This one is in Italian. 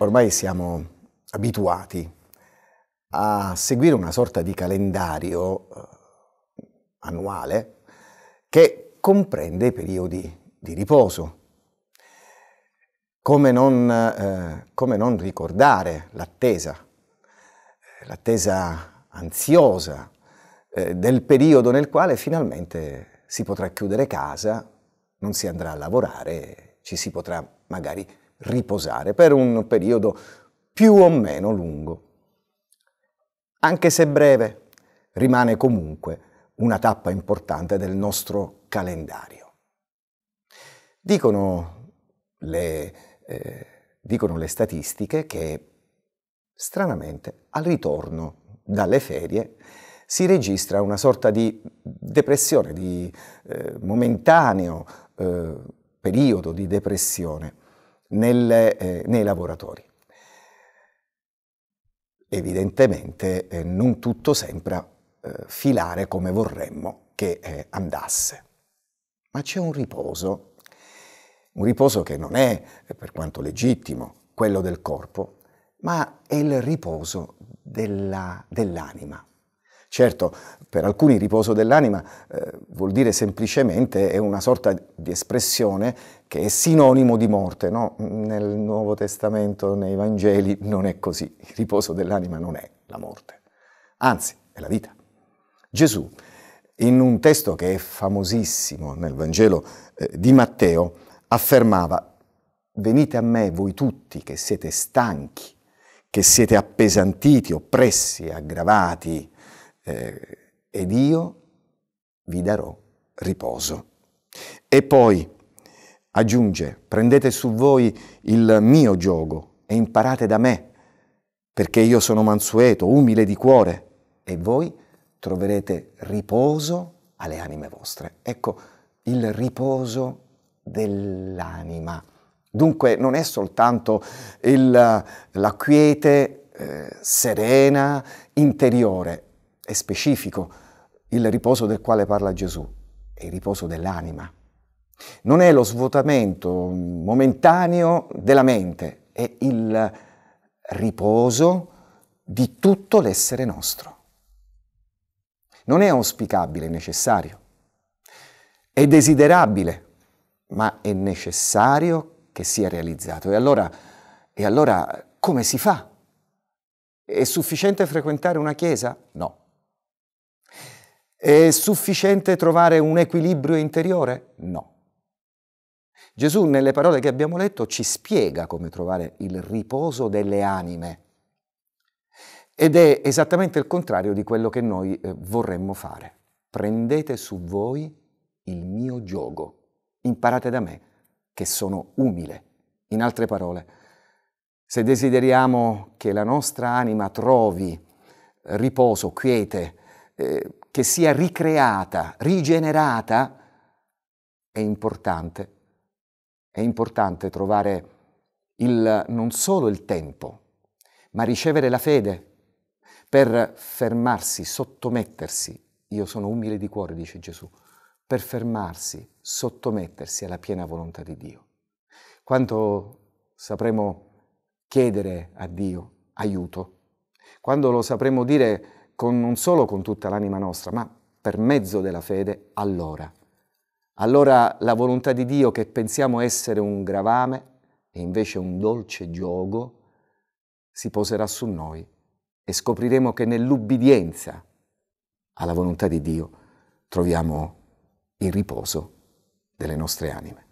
ormai siamo abituati a seguire una sorta di calendario eh, annuale che comprende i periodi di riposo. Come non, eh, come non ricordare l'attesa, eh, l'attesa ansiosa eh, del periodo nel quale finalmente si potrà chiudere casa, non si andrà a lavorare, ci si potrà magari riposare per un periodo più o meno lungo. Anche se breve, rimane comunque una tappa importante del nostro calendario. Dicono le, eh, dicono le statistiche che, stranamente, al ritorno dalle ferie si registra una sorta di depressione, di eh, momentaneo eh, periodo di depressione nelle, eh, nei lavoratori. Evidentemente eh, non tutto sembra eh, filare come vorremmo che eh, andasse, ma c'è un riposo, un riposo che non è, eh, per quanto legittimo, quello del corpo, ma è il riposo dell'anima. Dell Certo, per alcuni il riposo dell'anima eh, vuol dire semplicemente è una sorta di espressione che è sinonimo di morte, no? Nel Nuovo Testamento, nei Vangeli non è così. Il riposo dell'anima non è la morte, anzi è la vita. Gesù, in un testo che è famosissimo nel Vangelo eh, di Matteo, affermava, venite a me voi tutti che siete stanchi, che siete appesantiti, oppressi, aggravati, eh, ed io vi darò riposo. E poi aggiunge, prendete su voi il mio gioco e imparate da me, perché io sono mansueto, umile di cuore, e voi troverete riposo alle anime vostre. Ecco, il riposo dell'anima. Dunque non è soltanto il, la quiete eh, serena interiore, è specifico il riposo del quale parla Gesù, è il riposo dell'anima. Non è lo svuotamento momentaneo della mente, è il riposo di tutto l'essere nostro. Non è auspicabile, è necessario. È desiderabile, ma è necessario che sia realizzato. E allora, e allora come si fa? È sufficiente frequentare una chiesa? No. È sufficiente trovare un equilibrio interiore? No. Gesù nelle parole che abbiamo letto ci spiega come trovare il riposo delle anime ed è esattamente il contrario di quello che noi eh, vorremmo fare. Prendete su voi il mio gioco, imparate da me che sono umile. In altre parole, se desideriamo che la nostra anima trovi riposo, quiete, eh, che sia ricreata, rigenerata, è importante. È importante trovare il, non solo il tempo, ma ricevere la fede per fermarsi, sottomettersi. Io sono umile di cuore, dice Gesù, per fermarsi, sottomettersi alla piena volontà di Dio. Quanto sapremo chiedere a Dio aiuto, quando lo sapremo dire con, non solo con tutta l'anima nostra, ma per mezzo della fede, allora. Allora la volontà di Dio che pensiamo essere un gravame e invece un dolce giogo si poserà su noi e scopriremo che nell'ubbidienza alla volontà di Dio troviamo il riposo delle nostre anime.